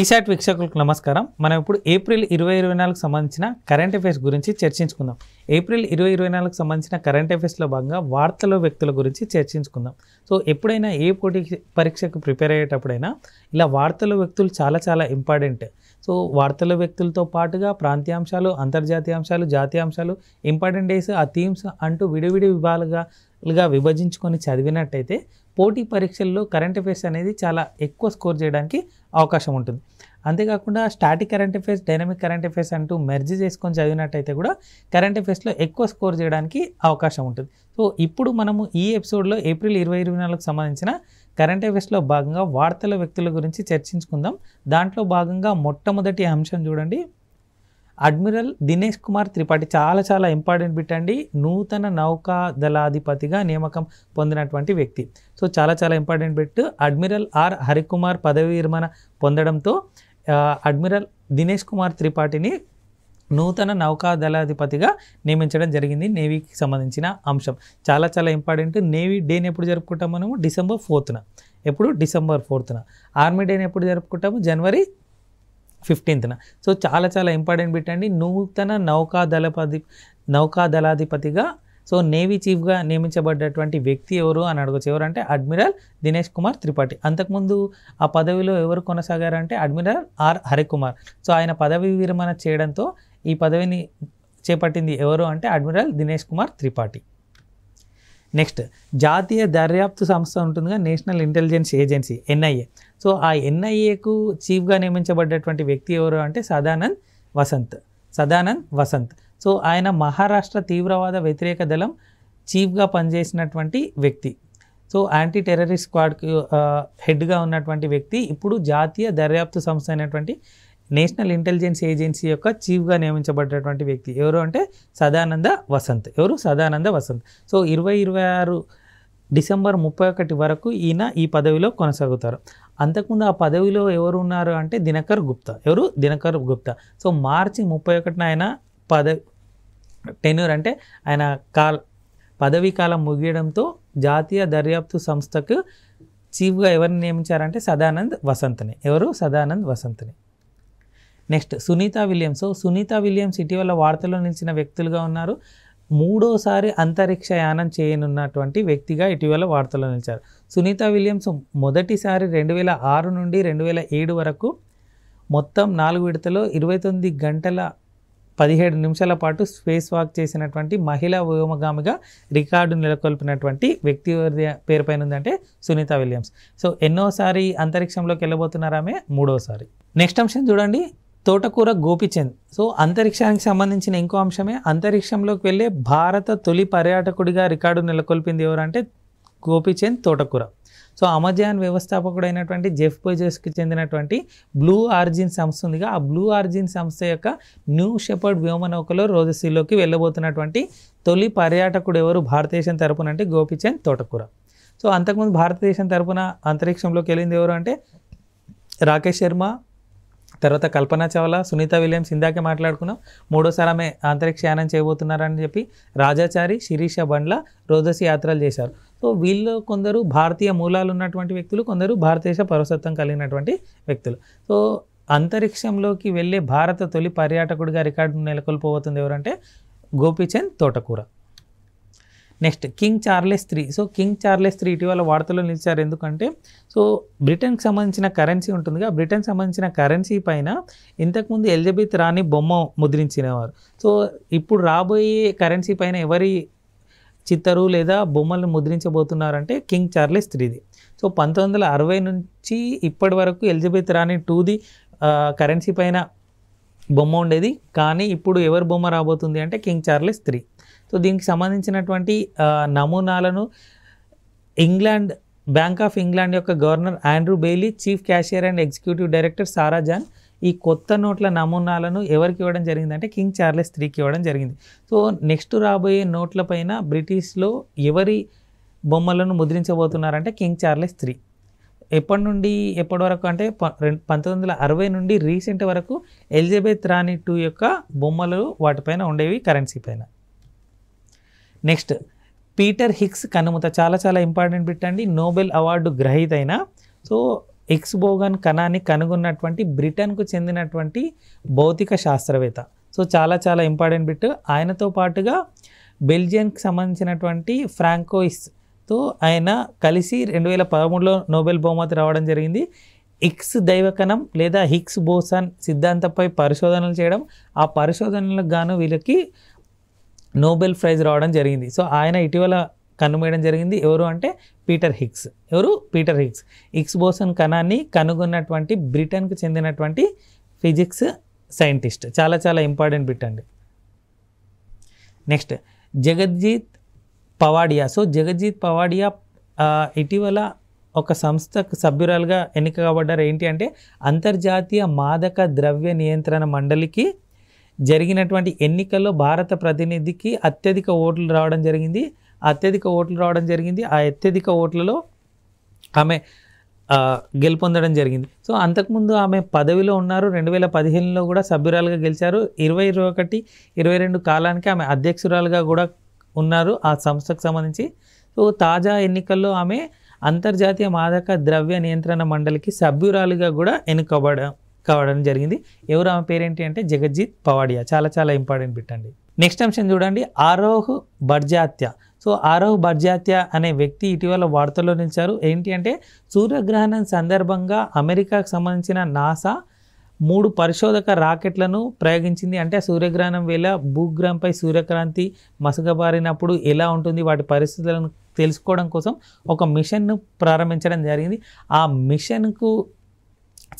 టీశాట్ వీక్షకులకు నమస్కారం మనం ఇప్పుడు ఏప్రిల్ ఇరవై ఇరవై నాలుగు సంబంధించిన కరెంట్ అఫేర్స్ గురించి చర్చించుకుందాం ఏప్రిల్ ఇరవై ఇరవై నాలుగు సంబంధించిన కరెంట్ అఫేర్స్లో భాగంగా వార్తల వ్యక్తుల గురించి చర్చించుకుందాం సో ఎప్పుడైనా ఏ పోటీ పరీక్షకు ప్రిపేర్ అయ్యేటప్పుడైనా ఇలా వార్తల వ్యక్తులు చాలా చాలా ఇంపార్టెంట్ సో వార్తల వ్యక్తులతో పాటుగా ప్రాంతీయాంశాలు అంతర్జాతీయ అంశాలు ఇంపార్టెంట్ డేస్ ఆ థీమ్స్ అంటూ విడివిడి విభాగాలుగా విభజించుకొని చదివినట్టయితే పోటీ పరీక్షల్లో కరెంట్ అఫేర్స్ అనేది చాలా ఎక్కువ స్కోర్ చేయడానికి అవకాశం ఉంటుంది అంతేకాకుండా static current affairs dynamic current affairs అంటూ మెర్జ్ చేసుకొని చదివినట్టయితే కూడా కరెంట్ అఫేర్స్లో ఎక్కువ స్కోర్ చేయడానికి అవకాశం ఉంటుంది సో ఇప్పుడు మనము ఈ ఎపిసోడ్లో ఏప్రిల్ ఇరవై ఇరవై నాలుగుకు సంబంధించిన కరెంట్ అఫేర్స్లో భాగంగా వార్తల వ్యక్తుల గురించి చర్చించుకుందాం దాంట్లో భాగంగా మొట్టమొదటి అంశం చూడండి అడ్మిరల్ దినేష్ కుమార్ త్రిపాఠి చాలా చాలా ఇంపార్టెంట్ బిట్ అండి నూతన నౌకా దళాధిపతిగా నియామకం పొందినటువంటి వ్యక్తి సో చాలా చాలా important bit admiral R Harikumar పదవి విరమణ పొందడంతో అడ్మిరల్ దినేష్ కుమార్ త్రిపాఠిని నూతన నౌకా దళాధిపతిగా నియమించడం జరిగింది నేవీకి సంబంధించిన అంశం చాలా చాలా ఇంపార్టెంట్ నేవీ డేని ఎప్పుడు జరుపుకుంటాం మనము డిసెంబర్ ఫోర్త్న ఎప్పుడు డిసెంబర్ ఫోర్త్న ఆర్మీ డేని ఎప్పుడు జరుపుకుంటాము జనవరి ఫిఫ్టీన్త్న సో చాలా చాలా ఇంపార్టెంట్ బిట్ అండి నూతన నౌకాదళపతి నౌకాదళాధిపతిగా సో నేవీ చీఫ్గా నియమించబడ్డటువంటి వ్యక్తి ఎవరు అని అడగచ్చు ఎవరంటే అడ్మిరల్ దినేష్ కుమార్ త్రిపాఠి అంతకుముందు ఆ పదవిలో ఎవరు కొనసాగారంటే అడ్మిరల్ ఆర్ హరికుమార్ సో ఆయన పదవి విరమణ చేయడంతో ఈ పదవిని చేపట్టింది ఎవరు అంటే అడ్మిరల్ దినేష్ కుమార్ త్రిపాఠి నెక్స్ట్ జాతీయ దర్యాప్తు సంస్థ ఉంటుందిగా national intelligence agency NIA so ఆ ఎన్ఐఏకు చీఫ్గా నియమించబడ్డటువంటి వ్యక్తి ఎవరు అంటే సదానంద్ వసంత్ సదానంద్ వసంత్ సో ఆయన మహారాష్ట్ర తీవ్రవాద వ్యతిరేక దళం చీఫ్గా పనిచేసినటువంటి వ్యక్తి సో యాంటీ టెర్రరిస్ట్ స్క్వాడ్కి హెడ్గా ఉన్నటువంటి వ్యక్తి ఇప్పుడు జాతీయ దర్యాప్తు సంస్థ అయినటువంటి నేషనల్ ఇంటెలిజెన్స్ ఏజెన్సీ యొక్క చీఫ్గా నియమించబడ్డటువంటి వ్యక్తి ఎవరు అంటే సదానంద వసంత్ ఎవరు సదానంద వసంత్ సో ఇరవై ఇరవై ఆరు డిసెంబర్ ముప్పై ఒకటి వరకు ఈయన ఈ పదవిలో కొనసాగుతారు అంతకుముందు ఆ పదవిలో ఎవరు ఉన్నారు అంటే దినకర్ గుప్తా ఎవరు దినకర్ గుప్తా సో మార్చి ముప్పై ఒకటిన ఆయన పదవి టెన్యూర్ అంటే ఆయన కాల పదవీ కాలం ముగియడంతో జాతీయ దర్యాప్తు సంస్థకు చీఫ్గా ఎవరిని నియమించారంటే సదానంద్ వసంత్ని ఎవరు సదానంద్ వసంత్ని next Sunita Williams Sunita Williams ఇటీవల వార్తల్లో నిలిచిన వ్యక్తులుగా ఉన్నారు మూడోసారి అంతరిక్షయానం చేయనున్నటువంటి వ్యక్తిగా ఇటీవల వార్తలు నిలిచారు సునీత విలియమ్స్ మొదటిసారి రెండు వేల ఆరు నుండి రెండు వేల ఏడు వరకు మొత్తం నాలుగు విడతలో ఇరవై తొమ్మిది గంటల పదిహేడు నిమిషాల పాటు స్పేస్ వాక్ చేసినటువంటి మహిళా వ్యోమగామిగా రికార్డు నెలకొల్పినటువంటి వ్యక్తి పేరు పైన ఉందంటే సునీత విలియమ్స్ సో ఎన్నోసారి అంతరిక్షంలోకి వెళ్ళబోతున్నారామే మూడోసారి నెక్స్ట్ అంశం చూడండి తోటకూర గోపిచంద్ సో అంతరిక్షానికి సంబంధించిన ఇంకో అంశమే అంతరిక్షంలోకి వెళ్ళే భారత తొలి పర్యాటకుడిగా రికార్డు నెలకొల్పింది ఎవరంటే గోపిచంద్ తోటకూర సో అమెజాన్ వ్యవస్థాపకుడైనటువంటి జెఫ్ బెజోస్కి చెందినటువంటి బ్లూ ఆర్జిన్ సంస్థ ఉందిగా ఆ బ్లూ ఆర్జిన్ సంస్థ యొక్క న్యూ షెపర్డ్ వ్యోమనౌకలో రోజసీలోకి వెళ్ళబోతున్నటువంటి తొలి పర్యాటకుడు ఎవరు భారతదేశం తరపున అంటే గోపిచంద్ తోటకూర సో అంతకుముందు భారతదేశం తరపున అంతరిక్షంలోకి వెళ్ళింది ఎవరు అంటే రాకేష్ శర్మ తర్వాత కల్పన చావ్లా సునీత విలియమ్స్ ఇందాకే మాట్లాడుకున్నాం మూడోసారి ఆమె అంతరిక్ష యానం చేయబోతున్నారని చెప్పి రాజాచారి శిరీష బండ్ల రోజసి యాత్రలు చేశారు సో వీళ్ళు కొందరు భారతీయ మూలాలు ఉన్నటువంటి వ్యక్తులు కొందరు భారతదేశ పరసత్వం కలిగినటువంటి వ్యక్తులు సో అంతరిక్షంలోకి వెళ్ళే భారత తొలి పర్యాటకుడిగా రికార్డు నెలకొల్పోబోతుంది ఎవరంటే Gopichand Thotakura next King Charles three so King Charles three ఇటీవల వార్తలో నిలిచారు ఎందుకంటే సో బ్రిటన్కి సంబంధించిన కరెన్సీ ఉంటుందిగా బ్రిటన్ సంబంధించిన కరెన్సీ పైన ఇంతకుముందు ఎలిజబెత్ రాణి బొమ్మ ముద్రించినవారు సో ఇప్పుడు రాబోయే కరెన్సీ పైన ఎవరి చిత్తరు లేదా బొమ్మలను ముద్రించబోతున్నారంటే కింగ్ చార్లెస్ త్రీది సో పంతొమ్మిది వందల అరవై నుంచి ఇప్పటి వరకు ఎలిజబెత్ రాణి టూది కరెన్సీ పైన బొమ్మ ఉండేది కానీ ఇప్పుడు ఎవరి బొమ్మ రాబోతుంది అంటే కింగ్ చార్లెస్ త్రీ సో దీనికి సంబంధించినటువంటి నమూనాలను ఇంగ్లాండ్ బ్యాంక్ ఆఫ్ ఇంగ్లాండ్ యొక్క governor Andrew Bailey chief cashier and executive director Sarah John ఈ కొత్త నోట్ల నమూనాలను ఎవరికి ఇవ్వడం జరిగిందంటే కింగ్ చార్లెస్ త్రీకి ఇవ్వడం జరిగింది సో నెక్స్ట్ రాబోయే నోట్ల పైన బ్రిటిష్లో ఎవరి బొమ్మలను ముద్రించబోతున్నారంటే కింగ్ చార్లెస్ త్రీ ఎప్పటి నుండి ఎప్పటి వరకు అంటే పంతొమ్మిది వందల అరవై నుండి రీసెంట్ వరకు ఎలిజబెత్ రాణి టూ యొక్క బొమ్మలు వాటిపైన ఉండేవి కరెన్సీ పైన నెక్స్ట్ పీటర్ హిక్స్ కనుమత చాలా చాలా ఇంపార్టెంట్ పెట్టండి నోబెల్ అవార్డు గ్రహీత అయిన సో ఎక్స్ బోగన్ కణాన్ని కనుగొన్నటువంటి బ్రిటన్కు చెందినటువంటి భౌతిక శాస్త్రవేత్త సో చాలా చాలా ఇంపార్టెంట్ బిట్ ఆయనతో పాటుగా బెల్జియంకి సంబంధించినటువంటి ఫ్రాంకోయిస్ తో ఆయన కలిసి రెండు వేల పదమూడులో నోబెల్ బహుమతి రావడం జరిగింది హిక్స్ దైవకణం లేదా హిక్స్ బోసాన్ సిద్ధాంతంపై పరిశోధనలు చేయడం ఆ పరిశోధనలకు గాను వీళ్ళకి నోబెల్ ప్రైజ్ రావడం జరిగింది సో ఆయన ఇటీవల కనుమేయడం జరిగింది ఎవరు అంటే పీటర్ హిక్స్ ఎవరు పీటర్ హిక్స్ హిక్స్ బోసన్ కణాన్ని కనుగొన్నటువంటి బ్రిటన్కు చెందినటువంటి ఫిజిక్స్ సైంటిస్ట్ చాలా చాలా ఇంపార్టెంట్ బిట్ అండి నెక్స్ట్ జగజ్జీత్ పవాడియా సో జగజీత్ పవాడియా ఇటీవల ఒక సంస్థ సభ్యురాలుగా ఎన్నిక కాబడ్డారు ఏంటి అంటే అంతర్జాతీయ మాదక ద్రవ్య నియంత్రణ మండలికి జరిగినటువంటి ఎన్నికల్లో భారత ప్రతినిధికి అత్యధిక ఓట్లు రావడం జరిగింది అత్యధిక ఓట్లు రావడం జరిగింది ఆ అత్యధిక ఓట్లలో ఆమె గెలుపొందడం జరిగింది సో అంతకుముందు ఆమె పదవిలో ఉన్నారు రెండు వేల పదిహేనులో కూడా సభ్యురాలుగా గెలిచారు ఇరవై ఇరవై ఒకటి ఇరవై రెండు కాలానికి ఆమె అధ్యక్షురాలుగా కూడా ఉన్నారు ఆ సంస్థకు సంబంధించి సో తాజా ఎన్నికల్లో ఆమె అంతర్జాతీయ మాదక ద్రవ్య నియంత్రణ మండలికి సభ్యురాలుగా కూడా ఎన్నుకోబడ కావడం జరిగింది ఎవరు ఆమె పేరేంటి అంటే జగజ్జిత్ పవాడియా చాలా చాలా ఇంపార్టెంట్ పెట్టండి నెక్స్ట్ అంశం చూడండి ఆరోహ్ బర్జాత్య సో ఆరోహ్ బర్జాత్య అనే వ్యక్తి ఇటీవల వార్తల్లో నిలిచారు ఏంటి అంటే సూర్యగ్రహణం సందర్భంగా అమెరికాకు సంబంధించిన నాసా మూడు పరిశోధక రాకెట్లను ప్రయోగించింది అంటే సూర్యగ్రహణం వేళ భూగ్రహంపై సూర్యకాంతి మసగబారినప్పుడు ఎలా ఉంటుంది వాటి పరిస్థితులను తెలుసుకోవడం కోసం ఒక మిషన్ను ప్రారంభించడం జరిగింది ఆ మిషన్కు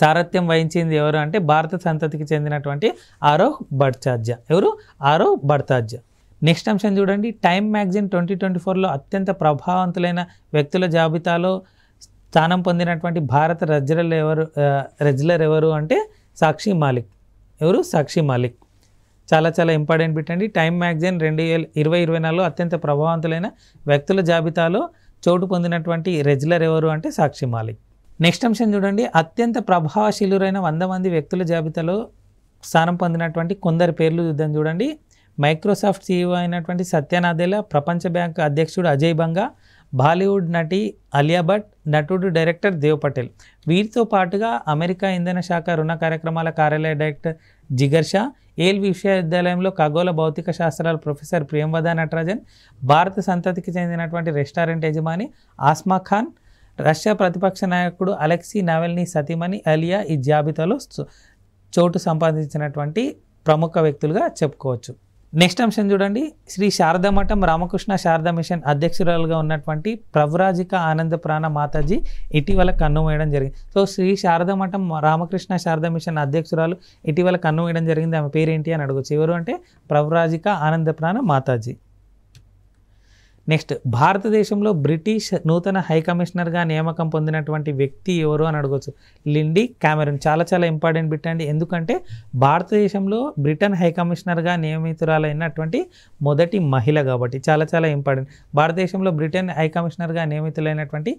సారథ్యం వహించింది ఎవరు అంటే భారత సంతతికి చెందినటువంటి ఆరో భట్చార్జ ఎవరు ఆరో భట్టాజ్య నెక్స్ట్ అంశం చూడండి టైమ్ మ్యాగజైన్ ట్వంటీ ట్వంటీ ఫోర్లో అత్యంత ప్రభావవంతులైన వ్యక్తుల జాబితాలో స్థానం పొందినటువంటి భారత రజ్జలర్ ఎవరు రెజ్లర్ ఎవరు అంటే సాక్షి మాలిక్ ఎవరు సాక్షి మాలిక్ చాలా చాలా ఇంపార్టెంట్ పెట్టండి టైమ్ మ్యాగజైన్ రెండు వేల ఇరవై ఇరవై నాలుగులో అత్యంత ప్రభావవంతులైన వ్యక్తుల జాబితాలో చోటు పొందినటువంటి రెజ్లర్ ఎవరు అంటే సాక్షి మాలిక్ నెక్స్ట్ అంశం చూడండి అత్యంత ప్రభావశీలురైన వంద మంది వ్యక్తుల జాబితాలో స్థానం పొందినటువంటి కొందరి పేర్లు చూద్దాం చూడండి మైక్రోసాఫ్ట్ సీఈఓ అయినటువంటి సత్యనాథేలా ప్రపంచ బ్యాంక్ అధ్యక్షుడు అజయ్ బంగా బాలీవుడ్ నటి అలియా భట్ నటుడు డైరెక్టర్ దేవ్ పటేల్ వీరితో పాటుగా అమెరికా ఇంధన శాఖ రుణ కార్యక్రమాల కార్యాలయ డైరెక్టర్ జిగర్ షా ఏల్ విశ్వవిద్యాలయంలో ఖగోళ భౌతిక శాస్త్రాల ప్రొఫెసర్ ప్రియంవద నటరాజన్ భారత సంతతికి చెందినటువంటి రెస్టారెంట్ యజమాని ఆస్మా ఖాన్ రష్యా ప్రతిపక్ష నాయకుడు అలెక్సీ నవెల్ని సతీమణి అలియా ఈ జాబితాలో చోటు సంపాదించినటువంటి ప్రముఖ వ్యక్తులుగా చెప్పుకోవచ్చు నెక్స్ట్ అంశం చూడండి శ్రీ మఠం రామకృష్ణ శారదా మిషన్ అధ్యక్షురాలుగా ఉన్నటువంటి ప్రవ్రాజిక ఆనంద ప్రాణ మాతాజీ ఇటీవల కన్ను వేయడం జరిగింది సో శ్రీ మఠం రామకృష్ణ శారదా మిషన్ అధ్యక్షురాలు ఇటీవల కన్ను వేయడం జరిగింది ఆమె పేరేంటి అని అడగచ్చు ఎవరు అంటే ప్రవ్రాజిక ఆనంద ప్రాణ మాతాజీ నెక్స్ట్ భారతదేశంలో బ్రిటిష్ నూతన హై కమిషనర్గా నియామకం పొందినటువంటి వ్యక్తి ఎవరు అని అడగవచ్చు లిండి క్యామెరూన్ చాలా చాలా ఇంపార్టెంట్ పెట్టండి ఎందుకంటే భారతదేశంలో బ్రిటన్ హై కమిషనర్గా నియమితురాలైనటువంటి మొదటి మహిళ కాబట్టి చాలా చాలా ఇంపార్టెంట్ భారతదేశంలో బ్రిటన్ హై కమిషనర్గా నియమితులైనటువంటి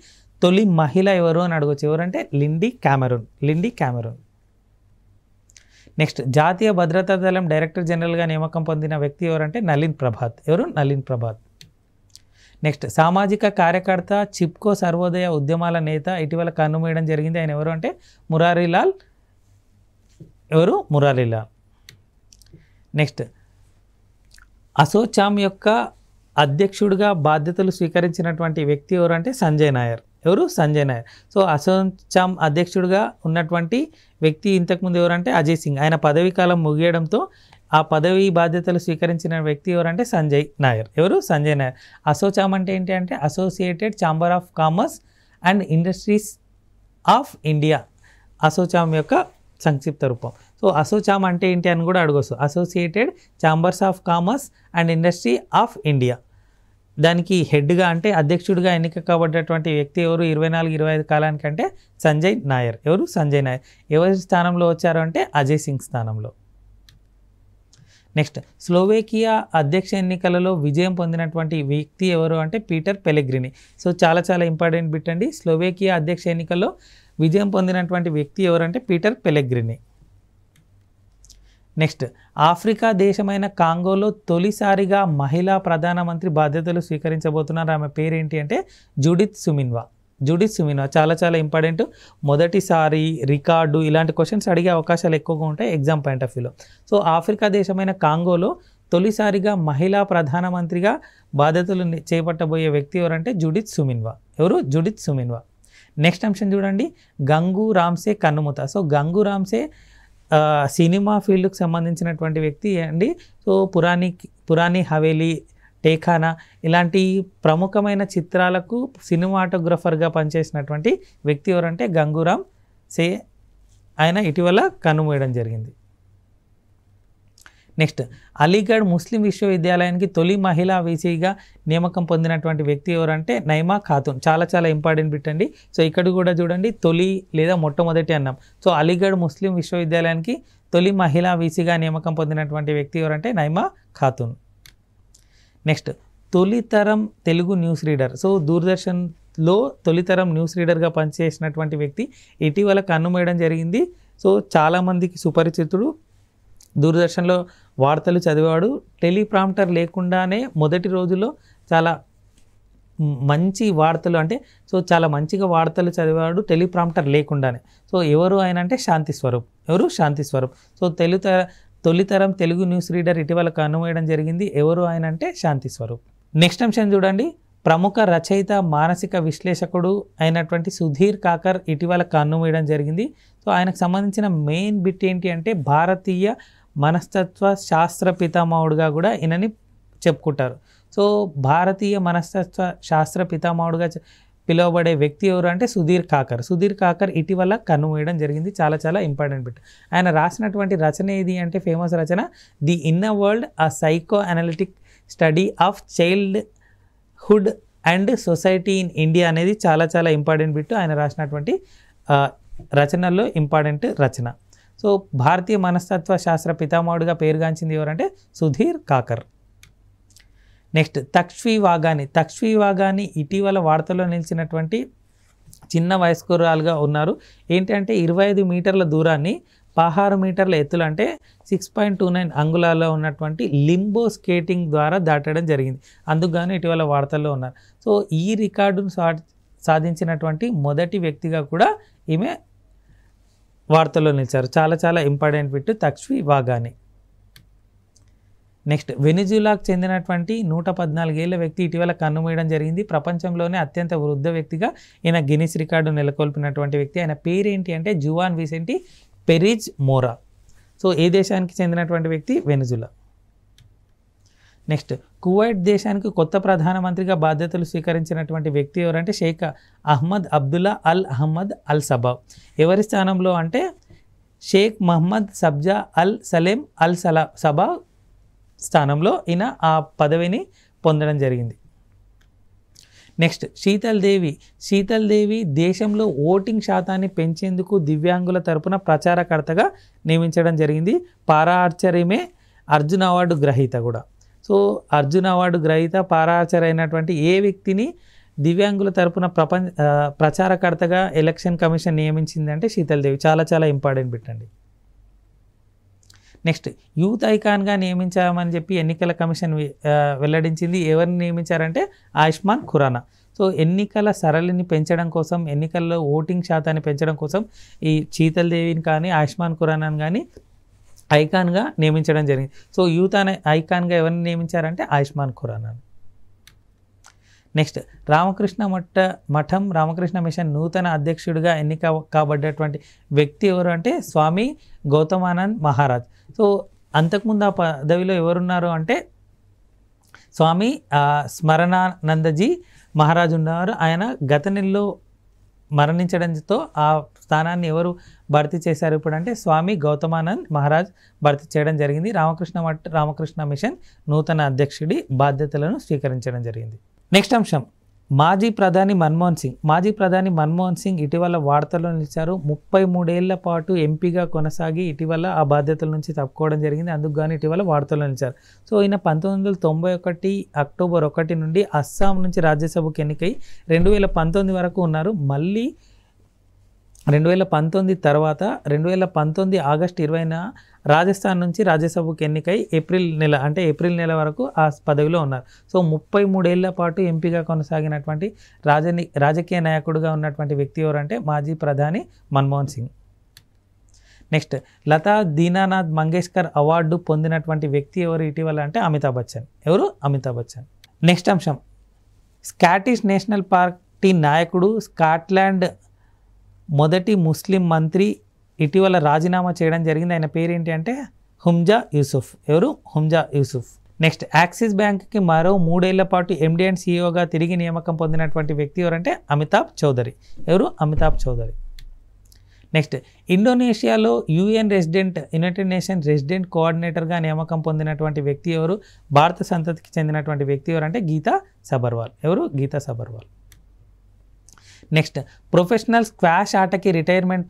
తొలి మహిళ ఎవరు అని అడగవచ్చు ఎవరంటే Lindy Cameron Lindy Cameron next జాతీయ భద్రతా దళం డైరెక్టర్ జనరల్గా నియామకం పొందిన వ్యక్తి ఎవరంటే నలిన్ ప్రభాత్ ఎవరు నలిన్ ప్రభాత్ నెక్స్ట్ సామాజిక కార్యకర్త చిప్కో సర్వోదయ ఉద్యమాల నేత ఇటీవల కన్నుమూయడం జరిగింది ఆయన ఎవరు అంటే మురారీలాల్ ఎవరు మురారీలాల్ నెక్స్ట్ అసోచామ్ యొక్క అధ్యక్షుడిగా బాధ్యతలు స్వీకరించినటువంటి వ్యక్తి ఎవరు అంటే సంజయ్ నాయర్ ఎవరు సంజయ్ నాయర్ సో అసోచామ్ అధ్యక్షుడిగా ఉన్నటువంటి వ్యక్తి ఇంతకుముందు ఎవరంటే అజయ్ సింగ్ ఆయన పదవీకాలం ముగియడంతో ఆ పదవి బాధ్యతలు స్వీకరించిన వ్యక్తి ఎవరంటే సంజయ్ నాయర్ ఎవరు సంజయ్ నాయర్ అసోచామ్ అంటే ఏంటి అంటే associated chamber of commerce and industries of India ASSOCHAM యొక్క సంక్షిప్త రూపం సో అసోచామ్ అంటే ఏంటి అని కూడా అడగొచ్చు associated chambers of commerce and industry of India దానికి హెడ్గా అంటే అధ్యక్షుడిగా ఎన్నిక కాబడ్డటువంటి వ్యక్తి ఎవరు ఇరవై నాలుగు ఇరవై ఐదు కాలానికంటే సంజయ్ నాయర్ ఎవరు సంజయ్ నాయర్ ఎవరి స్థానంలో వచ్చారు అంటే అజయ్ సింగ్ స్థానంలో నెక్స్ట్ స్లోవేకియా అధ్యక్ష ఎన్నికలలో విజయం పొందినటువంటి వ్యక్తి ఎవరు అంటే పీటర్ పెలెగ్రిని సో చాలా చాలా ఇంపార్టెంట్ బిట్ అండి స్లోవేకియా అధ్యక్ష ఎన్నికల్లో విజయం పొందినటువంటి వ్యక్తి ఎవరంటే పీటర్ పెలెగ్రిని నెక్స్ట్ ఆఫ్రికా దేశమైన కాంగోలో తొలిసారిగా మహిళా ప్రధానమంత్రి బాధ్యతలు స్వీకరించబోతున్నారు ఆమె పేరేంటి అంటే జుడిత్ సుమిన్వా జుడిస్ వినో చాలా చాలా ఇంపార్టెంట్ మొదటిసారి రికార్డు ఇలాంటి క్వశ్చన్స్ అడిగే అవకాశాలు ఎక్కువగా ఉంటాయి ఎగ్జామ్ పాయింట్ ఆఫ్ వ్యూలో సో ఆఫ్రికా దేశమైన కాంగోలో తొలిసారిగా మహిళా ప్రధానమంత్రిగా బాధ్యతలు చేపట్టబోయే వ్యక్తి ఎవరంటే జుడిత్ సుమిన్వా ఎవరు జుడిత్ సుమిన్వా నెక్స్ట్ అంశం చూడండి గంగు రామ్సే కన్నుముత సో గంగు రామ్సే సినిమా ఫీల్డ్కి సంబంధించినటువంటి వ్యక్తి అండి సో పురాణి పురాణి హవేలీ టేఖానా ఇలాంటి ప్రముఖమైన చిత్రాలకు సినిమాటోగ్రఫర్గా పనిచేసినటువంటి వ్యక్తి ఎవరంటే గంగూరామ్ సే ఆయన ఇటీవల కనుమూయడం జరిగింది నెక్స్ట్ అలీగఢ్ ముస్లిం విశ్వవిద్యాలయానికి తొలి మహిళా వీసీగా నియామకం పొందినటువంటి వ్యక్తి ఎవరంటే నైమా ఖాతున్ చాలా చాలా ఇంపార్టెంట్ పెట్టండి సో ఇక్కడ కూడా చూడండి తొలి లేదా మొట్టమొదటి అన్నాం సో అలీగఢ్ ముస్లిం విశ్వవిద్యాలయానికి తొలి మహిళా వీసీగా నియామకం పొందినటువంటి వ్యక్తి ఎవరంటే నైమా ఖాతున్ నెక్స్ట్ తొలితరం తెలుగు న్యూస్ రీడర్ సో దూరదర్శన్లో తొలితరం న్యూస్ రీడర్గా పనిచేసినటువంటి వ్యక్తి ఇటీవల కన్నుమేయడం జరిగింది సో చాలామందికి సుపరిచితుడు దూరదర్శన్లో వార్తలు చదివాడు టెలిప్రాంప్టర్ లేకుండానే మొదటి రోజుల్లో చాలా మంచి వార్తలు అంటే సో చాలా మంచిగా వార్తలు చదివాడు టెలిప్రాంప్టర్ లేకుండానే సో ఎవరు ఆయన అంటే శాంతి స్వరూప్ ఎవరు శాంతి స్వరూప్ సో తెలుగు తొలితరం తెలుగు న్యూస్ రీడర్ ఇటీవల కనుమోయడం జరిగింది ఎవరు ఆయన అంటే శాంతి స్వరూప్ నెక్స్ట్ అంశం చూడండి ప్రముఖ రచయిత మానసిక విశ్లేషకుడు అయినటువంటి సుధీర్ కాకర్ ఇటీవల కన్నుమూయడం జరిగింది సో ఆయనకు సంబంధించిన మెయిన్ బిట్ ఏంటి అంటే భారతీయ మనస్తత్వ శాస్త్ర పితామహుడుగా కూడా ఈయనని చెప్పుకుంటారు సో భారతీయ మనస్తత్వ శాస్త్ర పితామహుడుగా పిలువబడే వ్యక్తి ఎవరు అంటే సుధీర్ కాకర్ సుధీర్ కాకర్ ఇటీవల కన్నుమూయడం జరిగింది చాలా చాలా ఇంపార్టెంట్ బిట్ ఆయన రాసినటువంటి రచన ఏది అంటే ఫేమస్ రచన the inner world a psychoanalytic study of childhood and society in India అనేది చాలా చాలా ఇంపార్టెంట్ బిట్ ఆయన రాసినటువంటి రచనల్లో ఇంపార్టెంట్ రచన సో భారతీయ మనస్తత్వ శాస్త్ర పితామహుడిగా పేరుగాంచింది ఎవరంటే సుధీర్ కాకర్ నెక్స్ట్ తక్ష్వీ వాగాని తక్ష్వీ వాగాని ఇటీవల వార్తలో నిలిచినటువంటి చిన్న వయస్కురాలుగా ఉన్నారు ఏంటంటే ఇరవై ఐదు మీటర్ల దూరాన్ని పదహారు మీటర్ల ఎత్తులు అంటే సిక్స్ పాయింట్ టూ నైన్ అంగుళాల్లో ఉన్నటువంటి లింబో స్కేటింగ్ ద్వారా దాటడం జరిగింది అందుకుగాను ఇటీవల వార్తల్లో ఉన్నారు సో ఈ రికార్డును సా సాధించినటువంటి మొదటి వ్యక్తిగా కూడా ఈమె వార్తల్లో నిలిచారు చాలా చాలా important bit Takshvi Vaghani next వెనిజులాకు చెందినటువంటి నూట పద్నాలుగేళ్ల వ్యక్తి ఇటీవల కన్నుమూయడం జరిగింది ప్రపంచంలోనే అత్యంత వృద్ధ వ్యక్తిగా ఈయన గినిస్ రికార్డు నెలకొల్పినటువంటి వ్యక్తి ఆయన పేరేంటి అంటే జువాన్ విసెంటి పెరిజ్ మోరా సో ఏ దేశానికి చెందినటువంటి వ్యక్తి వెనుజులా నెక్స్ట్ కువైట్ దేశానికి కొత్త ప్రధానమంత్రిగా బాధ్యతలు స్వీకరించినటువంటి వ్యక్తి ఎవరంటే Sheikh Ahmad Abdullah Al Ahmad అల్ సబాబ్ ఎవరి స్థానంలో అంటే షేక్ మహమ్మద్ సబ్జా అల్ సలేం అల్ సలా సబా స్థానంలో ఈయన ఆ పదవిని పొందడం జరిగింది నెక్స్ట్ శీతల్దేవి శీతల్దేవి దేశంలో ఓటింగ్ శాతాన్ని పెంచేందుకు దివ్యాంగుల తరపున ప్రచారకర్తగా నియమించడం జరిగింది పారాచర్యమే అర్జున్ అవార్డు గ్రహీత కూడా సో అర్జున్ అవార్డు గ్రహీత పారాచర అయినటువంటి ఏ వ్యక్తిని దివ్యాంగుల తరపున ప్రపంచ ప్రచారకర్తగా ఎలక్షన్ కమిషన్ నియమించిందంటే శీతల్దేవి చాలా చాలా ఇంపార్టెంట్ పెట్టండి నెక్స్ట్ యూత్ ఐకాన్గా నియమించామని చెప్పి ఎన్నికల కమిషన్ వెల్లడించింది ఎవరిని నియమించారంటే ఆయుష్మాన్ ఖురానా సో ఎన్నికల సరళిని పెంచడం కోసం ఎన్నికల్లో ఓటింగ్ శాతాన్ని పెంచడం కోసం ఈ చీతల్ దేవిని కానీ ఆయుష్మాన్ ఖురానాని కానీ ఐకాన్గా నియమించడం జరిగింది సో యూత్ అనే ఐకాన్గా ఎవరిని నియమించారంటే ఆయుష్మాన్ ఖురానాని నెక్స్ట్ రామకృష్ణ మఠ మఠం రామకృష్ణ మిషన్ నూతన అధ్యక్షుడిగా ఎన్నిక కాబడ్డటువంటి వ్యక్తి ఎవరు అంటే స్వామి గౌతమానంద్ మహారాజ్ సో అంతకుముందు ఆ పదవిలో ఎవరున్నారు అంటే స్వామి స్మరణానందజీ మహారాజ్ ఉన్నారు ఆయన గత నెలలో మరణించడంతో ఆ స్థానాన్ని ఎవరు భర్తీ చేశారు ఇప్పుడు అంటే స్వామి గౌతమానంద్ మహారాజ్ భర్తీ చేయడం జరిగింది రామకృష్ణ మఠ రామకృష్ణ మిషన్ నూతన అధ్యక్షుడి బాధ్యతలను స్వీకరించడం జరిగింది నెక్స్ట్ అంశం మాజీ ప్రధాని మన్మోహన్ సింగ్ మాజీ ప్రధాని మన్మోహన్ సింగ్ ఇటీవల వార్తల్లో నిలిచారు ముప్పై మూడేళ్ల పాటు ఎంపీగా కొనసాగి ఇటీవల ఆ బాధ్యతల నుంచి తప్పుకోవడం జరిగింది అందుకు కానీ ఇటీవల వార్తల్లో నిలిచారు సో ఈయన పంతొమ్మిది వందల తొంభై ఒకటి అక్టోబర్ ఒకటి నుండి అస్సాం నుంచి రాజ్యసభకు ఎన్నికై రెండు వేల పంతొమ్మిది వరకు ఉన్నారు మళ్ళీ రెండు వేల పంతొమ్మిది తర్వాత రెండు వేల పంతొమ్మిది ఆగస్టు ఇరవైన రాజస్థాన్ నుంచి రాజ్యసభకు ఎన్నికై ఏప్రిల్ నెల అంటే ఏప్రిల్ నెల వరకు ఆ పదవిలో ఉన్నారు సో ముప్పై మూడేళ్ల పాటు ఎంపీగా కొనసాగినటువంటి రాజని రాజకీయ నాయకుడిగా ఉన్నటువంటి వ్యక్తి ఎవరంటే మాజీ ప్రధాని మన్మోహన్ సింగ్ నెక్స్ట్ లతా దీనానాథ్ మంగేష్కర్ అవార్డు పొందినటువంటి వ్యక్తి ఎవరు ఇటీవల అంటే అమితాబ్ బచ్చన్ ఎవరు అమితాబ్ బచ్చన్ నెక్స్ట్ అంశం స్కాటిష్ నేషనల్ పార్టీ నాయకుడు స్కాట్లాండ్ మొదటి ముస్లిం మంత్రి ఇటీవల రాజీనామా చేయడం జరిగింది ఆయన పేరేంటి అంటే హుంజా యూసుఫ్ ఎవరు హుంజా యూసుఫ్ నెక్స్ట్ యాక్సిస్ బ్యాంక్కి మరో మూడేళ్ల పాటు ఎండి అండ్ సిఇఓగా తిరిగి నియామకం పొందినటువంటి వ్యక్తి ఎవరంటే అమితాబ్ చౌదరి ఎవరు అమితాబ్ చౌదరి నెక్స్ట్ ఇండోనేషియాలో UN resident United Nation resident కోఆర్డినేటర్గా నియామకం పొందినటువంటి వ్యక్తి ఎవరు భారత సంతతికి చెందినటువంటి వ్యక్తి ఎవరంటే గీతా సబర్వాల్ ఎవరు Gita Sabharwal next professional squash ఆటకి రిటైర్మెంట్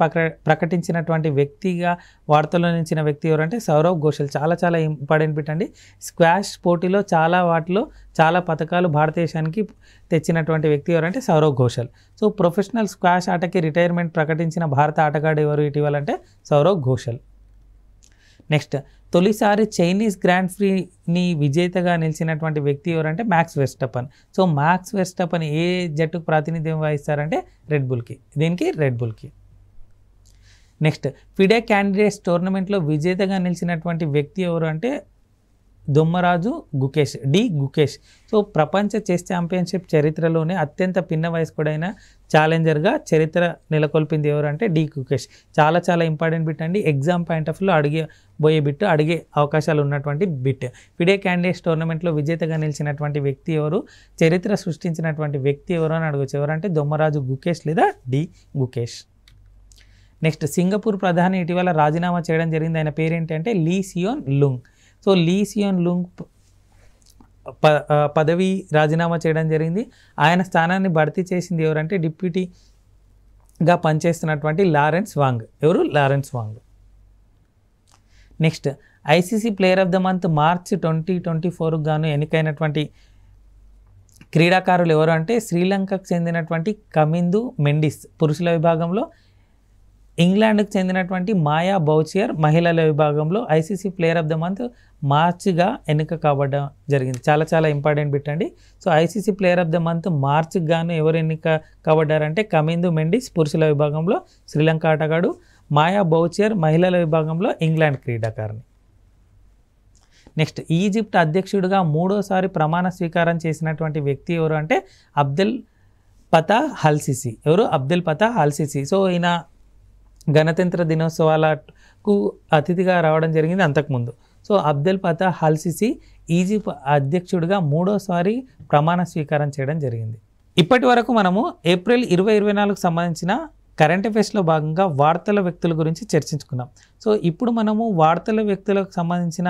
ప్రకటించినటువంటి వ్యక్తిగా వార్తల్లో నిలిచిన వ్యక్తి ఎవరంటే సౌరవ్ ఘోషల్ చాలా చాలా ఇంపార్టెంట్ పెట్టండి అండి స్క్వాష్ పోటీలో చాలా వాటిలో చాలా పథకాలు భారతదేశానికి తెచ్చినటువంటి వ్యక్తి ఎవరంటే Saurav Ghosal so professional squash ఆటకి రిటైర్మెంట్ ప్రకటించిన భారత ఆటగాడు ఎవరు ఇటీవలంటే సౌరవ్ ఘోషల్ నెక్స్ట్ తొలిసారి చైనీస్ గ్రాండ్ ఫ్రీని విజేతగా నిలిచినటువంటి వ్యక్తి ఎవరంటే Max Verstappen so Max Verstappen ఏ జట్టుకు ప్రాతినిధ్యం వహిస్తారంటే రెడ్ బుల్కి దీనికి రెడ్ బుల్కి నెక్స్ట్ ఫిడే క్యాండిడేట్స్ టోర్నమెంట్లో విజేతగా నిలిచినటువంటి వ్యక్తి ఎవరు అంటే దొమ్మరాజు గుకేష్ డి గుకేష్ సో ప్రపంచ చెస్ ఛాంపియన్షిప్ చరిత్రలోనే అత్యంత పిన్న వయస్కుడైన ఛాలెంజర్గా చరిత్ర నెలకొల్పింది ఎవరంటే డి కుకేష్ చాలా చాలా ఇంపార్టెంట్ బిట్ అండి ఎగ్జామ్ పాయింట్ ఆఫ్ వ్యూలో అడిగే పోయే బిట్ అడిగే అవకాశాలు ఉన్నటువంటి బిట్ ఫిడే క్యాండిడేట్స్ టోర్నమెంట్లో విజేతగా నిలిచినటువంటి వ్యక్తి ఎవరు చరిత్ర సృష్టించినటువంటి వ్యక్తి ఎవరు అని అడగచ్చు ఎవరంటే దొమ్మరాజు గుకేష్ లేదా డి గుకేష్ నెక్స్ట్ సింగపూర్ ప్రధాని ఇటీవల రాజీనామా చేయడం జరిగింది ఆయన పేరేంటంటే Lee Hsien Loong so Lee Hsien Loong ప పదవి రాజీనామా చేయడం జరిగింది ఆయన స్థానాన్ని భర్తీ చేసింది ఎవరంటే డిప్యూటీగా పనిచేస్తున్నటువంటి లారెన్స్ వాంగ్ ఎవరు Lawrence Wong next ICC player of the month March twenty twenty ఫోర్కు గాను ఎన్నికైనటువంటి క్రీడాకారులు ఎవరు అంటే శ్రీలంకకు చెందినటువంటి కమిందు మెండిస్ పురుషుల విభాగంలో ఇంగ్లాండ్కు చెందినటువంటి మాయా బౌచియర్ మహిళల విభాగంలో ICC player of the month మార్చిగా ఎన్నిక కావడం జరిగింది చాలా చాలా ఇంపార్టెంట్ బిట్ అండి so ICC player of the month మార్చికి గాను ఎవరు ఎన్నిక కాబడ్డారంటే కమిందు మెండిస్ పురుషుల విభాగంలో శ్రీలంక ఆటగాడు మాయా బౌచియర్ మహిళల విభాగంలో ఇంగ్లాండ్ క్రీడాకారిణి నెక్స్ట్ ఈజిప్ట్ అధ్యక్షుడిగా మూడోసారి ప్రమాణ స్వీకారం చేసినటువంటి వ్యక్తి ఎవరు అంటే అబ్దుల్ పతా హల్సిసి ఎవరు అబ్దుల్ పతా హల్సిసి సో ఈయన గణతంత్ర దినోత్సవాలకు అతిథిగా రావడం జరిగింది అంతకుముందు so Abdul Fattah al Sisi Egypt అధ్యక్షుడిగా మూడోసారి ప్రమాణ స్వీకారం చేయడం జరిగింది ఇప్పటి వరకు మనము ఏప్రిల్ ఇరవై ఇరవై నాలుగు సంబంధించిన కరెంట్ అఫేర్స్లో భాగంగా వార్తల వ్యక్తుల గురించి చర్చించుకున్నాం సో ఇప్పుడు మనము వార్తల వ్యక్తులకు సంబంధించిన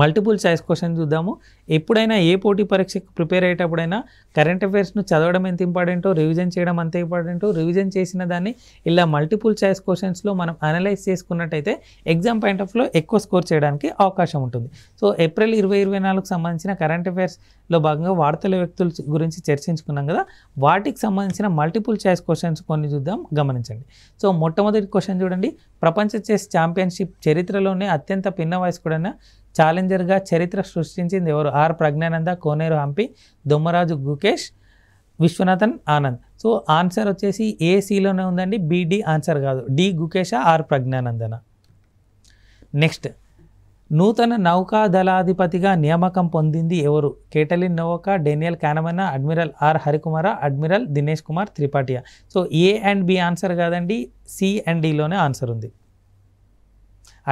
మల్టిపుల్ చాయిస్ క్వశ్చన్ చూద్దాము ఎప్పుడైనా ఏ పోటీ పరీక్షకు ప్రిపేర్ అయ్యేటప్పుడైనా కరెంట్ అఫైర్స్ను చదవడం ఎంత ఇంపార్టెంటో రివిజన్ చేయడం అంత ఇంపార్టెంటో రివిజన్ చేసిన దాన్ని ఇలా మల్టిపుల్ చాయిస్ క్వశ్చన్స్లో మనం అనలైజ్ చేసుకున్నట్టయితే ఎగ్జామ్ పాయింట్ ఆఫ్లో ఎక్కువ స్కోర్ చేయడానికి అవకాశం ఉంటుంది సో ఏప్రిల్ ఇరవై ఇరవై నాలుగుకు సంబంధించిన కరెంట్ అఫైర్స్లో భాగంగా వార్తల వ్యక్తుల గురించి చర్చించుకున్నాం కదా వాటికి సంబంధించిన మల్టిపుల్ చాయిస్ క్వశ్చన్స్ కొన్ని చూద్దాం గమనించండి సో మొట్టమొదటి క్వశ్చన్ చూడండి ప్రపంచ చెస్ ఛాంపియన్షిప్ చరిత్రలోనే అత్యంత పిన్న కూడా ఛాలెంజర్గా చరిత్ర సృష్టించింది ఎవరు R Praggnanandhaa Koneru Humpy Dommaraju Gukesh Viswanathan Anand so answer వచ్చేసి ఏసీలోనే ఉందండి బీడి ఆన్సర్ కాదు డి గుకేష ఆర్ ప్రజ్ఞానందన నెక్స్ట్ నూతన నౌకా దళాధిపతిగా నియామకం పొందింది ఎవరు కేటలిన్ నోవకా డేనియల్ కానమన్న అడ్మిరల్ ఆర్ హరికుమార అడ్మిరల్ దినేష్ కుమార్ త్రిపాఠియా so A and B answer కాదండి సి అండ్ డిలోనే ఆన్సర్ ఉంది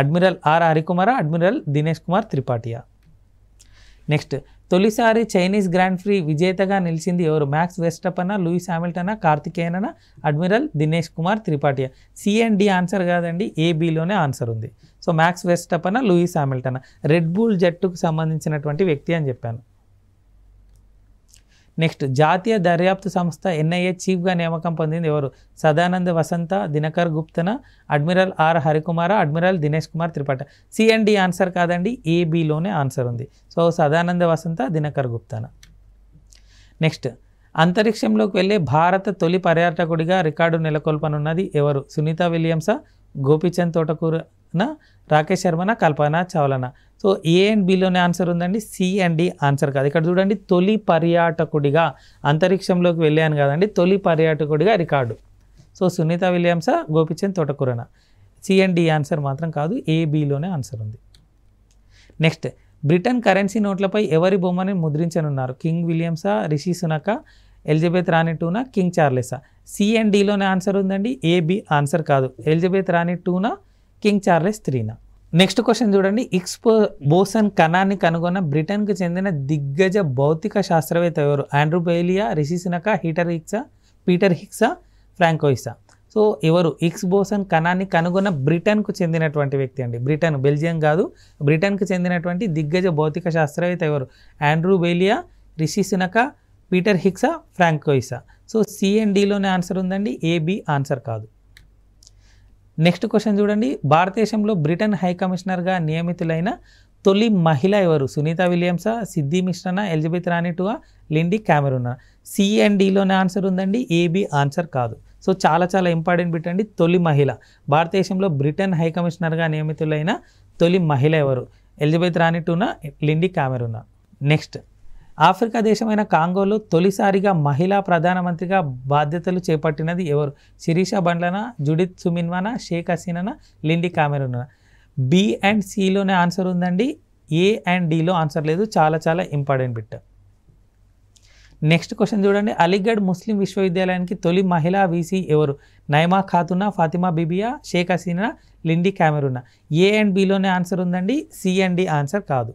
అడ్మిరల్ ఆర్ హరికుమార అడ్మిరల్ దినేష్ కుమార్ త్రిపాఠియా నెక్స్ట్ తొలిసారి చైనీస్ గ్రాండ్ ఫ్రీ విజేతగా నిలిచింది ఎవరు మ్యాక్స్ వెస్టపన లూయిస్ హామిల్టనా కార్తికేయనన అడ్మిరల్ దినేష్ కుమార్ త్రిపాఠియా సి అండ్ డి ఆన్సర్ కాదండి ఏబీలోనే ఆన్సర్ ఉంది సో మ్యాక్స్ వెస్టపన లూయిస్ హామిల్టనా రెడ్ బూల్ జట్టుకు సంబంధించినటువంటి వ్యక్తి అని చెప్పాను నెక్స్ట్ జాతీయ దర్యాప్తు సంస్థ ఎన్ఐఏ చీఫ్గా నియామకం పొందింది ఎవరు సదానంద వసంత దినకర్ గుప్తన admiral R Harikumar admiral Dinesh Kumar Tripathi C and D answer కాదండి ఏబిలోనే ఆన్సర్ ఉంది సో సదానంద వసంత దినకర్ గుప్తన నెక్స్ట్ అంతరిక్షంలోకి వెళ్ళే భారత తొలి పర్యాటకుడిగా రికార్డు నెలకొల్పనున్నది ఎవరు సునీత విలియమ్సా గోపీచంద్ తోటకూర నా రాకేష్ శర్మన కల్పన చావ్లానా సో ఏ అండ్ బిలోనే ఆన్సర్ ఉందండి సి అండ్ డి ఆన్సర్ కాదు ఇక్కడ చూడండి తొలి పర్యాటకుడిగా అంతరిక్షంలోకి వెళ్ళాను కదండి తొలి పర్యాటకుడిగా రికార్డు సో సునీత విలియమ్సా గోపిచంద్ తోటకూరన సి అండ్ డి ఆన్సర్ మాత్రం కాదు ఏ బిలోనే ఆన్సర్ ఉంది నెక్స్ట్ బ్రిటన్ కరెన్సీ నోట్లపై ఎవరి బొమ్మని ముద్రించనున్నారు కింగ్ విలియమ్సా రిషి సునక ఎలిజబెత్ రాణి టూనా కింగ్ చార్లెసా సి అండ్ డిలోనే ఆన్సర్ ఉందండి ఏబి ఆన్సర్ కాదు ఎలిజబెత్ రాణి టూనా కింగ్ చార్లెస్ త్రీనా నెక్స్ట్ క్వశ్చన్ చూడండి ఇక్స్పో బోసన్ కణాన్ని కనుగొన్న బ్రిటన్కు చెందిన దిగ్గజ భౌతిక శాస్త్రవేత్త ఎవరు ఆండ్రూ బెయిలియా రిషి సినక హీటర్ హిక్సా పీటర్ హిక్సా ఫ్రాంకోయిసా సో ఎవరు ఇక్స్ బోసన్ కణాన్ని కనుగొన్న బ్రిటన్కు చెందినటువంటి వ్యక్తి అండి బ్రిటన్ బెల్జియం కాదు బ్రిటన్కు చెందినటువంటి దిగ్గజ భౌతిక శాస్త్రవేత్త ఎవరు ఆండ్రూ బెయిలియా రిషి సినక పీటర్ హిక్సా ఫ్రాంకోయిసా సో సి డిలోనే ఆన్సర్ ఉందండి ఏబి ఆన్సర్ కాదు నెక్స్ట్ క్వశ్చన్ చూడండి భారతదేశంలో బ్రిటన్ హై కమిషనర్గా నియమితులైన తొలి మహిళ ఎవరు సునీత విలియమ్సా సిద్ధి మిశ్రనా ఎలిజబెత్ రానిటువా లిండి క్యామెరూనా సిఎన్డిలోనే ఆన్సర్ ఉందండి ఏబి ఆన్సర్ కాదు సో చాలా చాలా ఇంపార్టెంట్ పెట్టండి తొలి మహిళ భారతదేశంలో బ్రిటన్ హై కమిషనర్గా నియమితులైన తొలి మహిళ ఎవరు ఎలిజబెత్ రానిటునా లిండి క్యామెరూనా నెక్స్ట్ ఆఫ్రికా దేశమైన కాంగోలో తొలిసారిగా మహిళా ప్రధానమంత్రిగా బాధ్యతలు చేపట్టినది ఎవరు శిరీష బండ్లన జుడిత్ సుమిన్వానా Sheikh Hasina Lindy Cameron B and సిలోనే ఆన్సర్ ఉందండి ఏ అండ్ డిలో ఆన్సర్ లేదు చాలా చాలా ఇంపార్టెంట్ బిట్ నెక్స్ట్ క్వశ్చన్ చూడండి అలీగఢ్ ముస్లిం విశ్వవిద్యాలయానికి తొలి మహిళా వీసీ ఎవరు నైమా ఖాతునా ఫాతిమా బిబియా షేక్ హసీనా లిండి కామెరూనా ఏ అండ్ బిలోనే ఆన్సర్ ఉందండి సి అండ్ డి ఆన్సర్ కాదు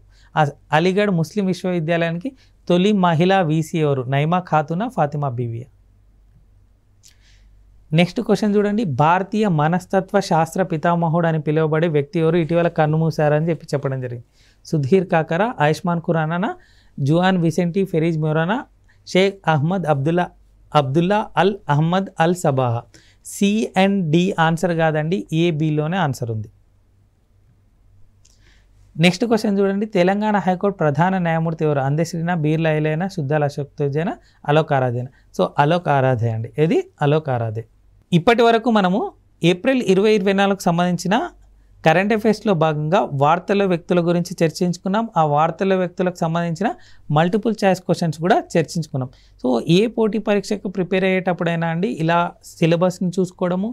అలీగఢ్ ముస్లిం విశ్వవిద్యాలయానికి తొలి మహిళా వీసీ ఎవరు నైమా ఖాతునా ఫాతిమా బివియ నెక్స్ట్ క్వశ్చన్ చూడండి భారతీయ మనస్తత్వ శాస్త్ర పితామహుడు అని పిలువబడే వ్యక్తి ఎవరు ఇటీవల కన్నుమూశారని చెప్పి చెప్పడం జరిగింది సుధీర్ కాకరా Ayushmann Khurana Juan Vicente Perez మొరానా Sheikh Ahmad Abdullah Abdullah Al Ahmad Al సబాహా సి అండ్ డి ఆన్సర్ కాదండి ఏబిలోనే ఆన్సర్ ఉంది నెక్స్ట్ క్వశ్చన్ చూడండి తెలంగాణ హైకోర్టు ప్రధాన న్యాయమూర్తి ఎవరు అందశ్రీనా బీర్లా ఇలైనా శుద్ధాల అశోక్తోజైన అలోక్ ఆరాధేన సో అలోక్ ఆరాధ్య అండి ఇది అలోక్ ఆరాధే ఇప్పటి వరకు మనము ఏప్రిల్ ఇరవై ఇరవై నాలుగుకు సంబంధించిన కరెంట్ అఫైర్స్లో భాగంగా వార్తల వ్యక్తుల గురించి చర్చించుకున్నాం ఆ వార్తల వ్యక్తులకు సంబంధించిన మల్టిపుల్ ఛాయిస్ క్వశ్చన్స్ కూడా చర్చించుకున్నాం సో ఏ పోటీ పరీక్షకు ప్రిపేర్ అయ్యేటప్పుడైనా అండి ఇలా సిలబస్ని చూసుకోవడము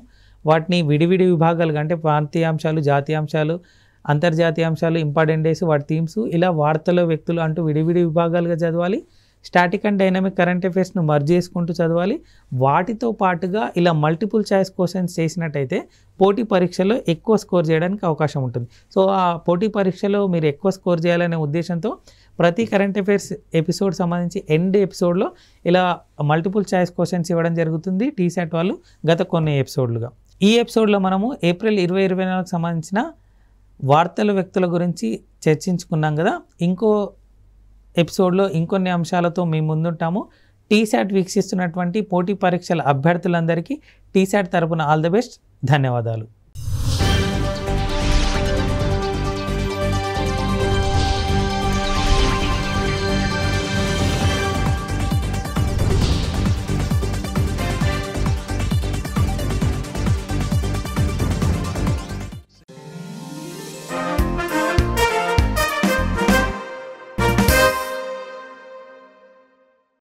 వాటిని విడివిడి విభాగాలుగా అంటే ప్రాంతీయాంశాలు జాతీయాంశాలు అంతర్జాతీయ అంశాలు ఇంపార్టెంట్ డేస్ వాటి థీమ్స్ ఇలా వార్తలు వ్యక్తులు అంటూ విడివిడి విభాగాలుగా చదవాలి స్టాటిక్ అండ్ డైనమిక్ కరెంట్ అఫేర్స్ను మర్జ్ చేసుకుంటూ చదవాలి వాటితో పాటుగా ఇలా మల్టిపుల్ ఛాయిస్ క్వశ్చన్స్ చేసినట్టయితే పోటీ పరీక్షలో ఎక్కువ స్కోర్ చేయడానికి అవకాశం ఉంటుంది సో ఆ పోటీ పరీక్షలో మీరు ఎక్కువ స్కోర్ చేయాలనే ఉద్దేశంతో ప్రతి కరెంట్ అఫేర్స్ ఎపిసోడ్ సంబంధించి ఎండ్ ఎపిసోడ్లో ఇలా మల్టిపుల్ ఛాయిస్ క్వశ్చన్స్ ఇవ్వడం జరుగుతుంది టీసెట్ వాళ్ళు గత కొన్ని ఎపిసోడ్లుగా ఈ ఎపిసోడ్లో మనము ఏప్రిల్ ఇరవై ఇరవై నాలుగుకు సంబంధించిన వార్తల వ్యక్తుల గురించి చర్చించుకున్నాం కదా ఇంకో ఎపిసోడ్లో ఇంకొన్ని అంశాలతో మేము ముందుంటాము టీశాట్ వీక్షిస్తున్నటువంటి పోటీ పరీక్షల అభ్యర్థులందరికీ టీశాట్ తరపున ఆల్ ద బెస్ట్ ధన్యవాదాలు